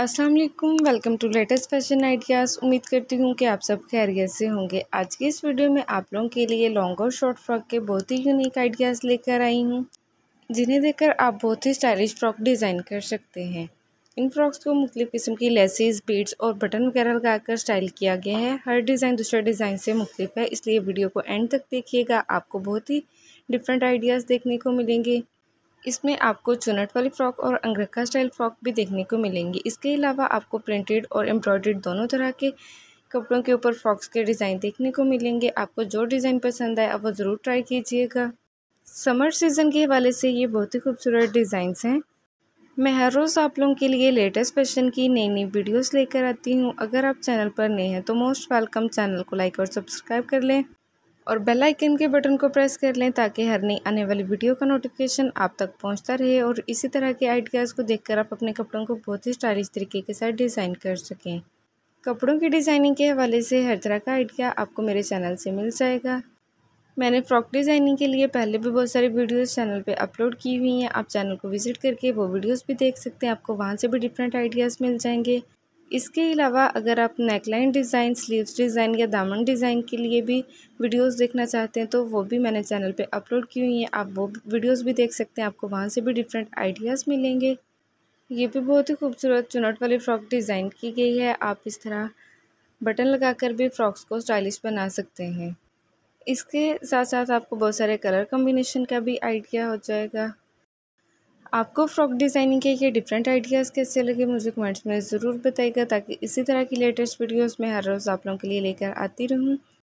Aslam welcome to latest fashion ideas उम्मीद करती हूँ कि आप सब खैरियत से होंगे आज की इस वीडियो में आप लोगों के लिए लॉन्ग और शॉर्ट फ्रॉक के बहुत ही यूनिक आइडियाज़ लेकर आई हूँ जिन्हें देखकर आप बहुत ही स्टाइलिश फ्रॉक डिज़ाइन कर सकते हैं इन फ्रॉक्स को मुख्तु किस्म की लेसेस बीड्स और बटन वगैरह लगाकर स्टाइल किया गया है हर डिज़ाइन दूसरे डिज़ाइन से मुख्तफ है इसलिए वीडियो को एंड तक देखिएगा आपको बहुत ही डिफरेंट आइडियाज़ देखने को मिलेंगे इसमें आपको चुनट वाली फ्रॉक और अंगरखा स्टाइल फ्रॉक भी देखने को मिलेंगी इसके अलावा आपको प्रिंटेड और एम्ब्रॉयड्रीड दोनों तरह के कपड़ों के ऊपर फ्रॉक्स के डिज़ाइन देखने को मिलेंगे आपको जो डिज़ाइन पसंद आए आप वो ज़रूर ट्राई कीजिएगा समर सीज़न के हवाले से ये बहुत ही खूबसूरत डिज़ाइंस हैं मैं हर रोज़ आप लोगों के लिए लेटेस्ट फैशन की नई नई वीडियोस लेकर आती हूँ अगर आप चैनल पर नए हैं तो मोस्ट वेलकम चैनल को लाइक और सब्सक्राइब कर लें और बेल आइकन के बटन को प्रेस कर लें ताकि हर नई आने वाली वीडियो का नोटिफिकेशन आप तक पहुंचता रहे और इसी तरह के आइडियाज़ को देखकर आप अपने कपड़ों को बहुत ही स्टाइलिश तरीके के साथ डिज़ाइन कर सकें कपड़ों की डिज़ाइनिंग के हवाले से हर तरह का आइडिया आपको मेरे चैनल से मिल जाएगा मैंने फ्रॉक डिज़ाइनिंग के लिए पहले भी बहुत सारी वीडियोस चैनल पे अपलोड की हुई हैं आप चैनल को विज़िट करके वो वीडियोस भी देख सकते हैं आपको वहाँ से भी डिफरेंट आइडियाज़ मिल जाएंगे इसके अलावा अगर आप नेकलाइन डिज़ाइन स्लीव्स डिज़ाइन या दामन डिज़ाइन के लिए भी वीडियोस देखना चाहते हैं तो वो भी मैंने चैनल पे अपलोड की हुई हैं आप वो वीडियोस भी देख सकते हैं आपको वहाँ से भी डिफरेंट आइडियाज़ मिलेंगे ये भी बहुत ही खूबसूरत चुनट वाली फ़्रॉक डिज़ाइन की गई है आप इस तरह बटन लगा भी फ़्रॉक्स को स्टाइलिश बना सकते हैं इसके साथ साथ आपको बहुत सारे कलर कम्बिनेशन का भी आइडिया हो जाएगा आपको फ्रॉक डिज़ाइनिंग के ये डिफरेंट आइडियाज़ कैसे लगे मुझे कमेंट्स में ज़रूर बताइएगा ताकि इसी तरह की लेटेस्ट वीडियोस मैं हर रोज़ आप लोगों के लिए लेकर आती रहूँ